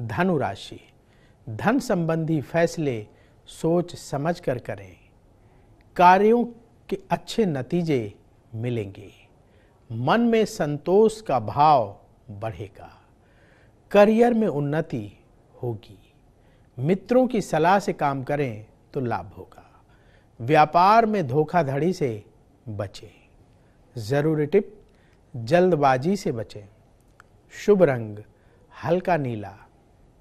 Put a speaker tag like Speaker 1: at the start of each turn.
Speaker 1: धनु राशि धन संबंधी फैसले सोच समझ कर करें कार्यों के अच्छे नतीजे मिलेंगे मन में संतोष का भाव बढ़ेगा करियर में उन्नति होगी मित्रों की सलाह से काम करें तो लाभ होगा व्यापार में धोखाधड़ी से बचें ज़रूरी टिप जल्दबाजी से बचें शुभ रंग हल्का नीला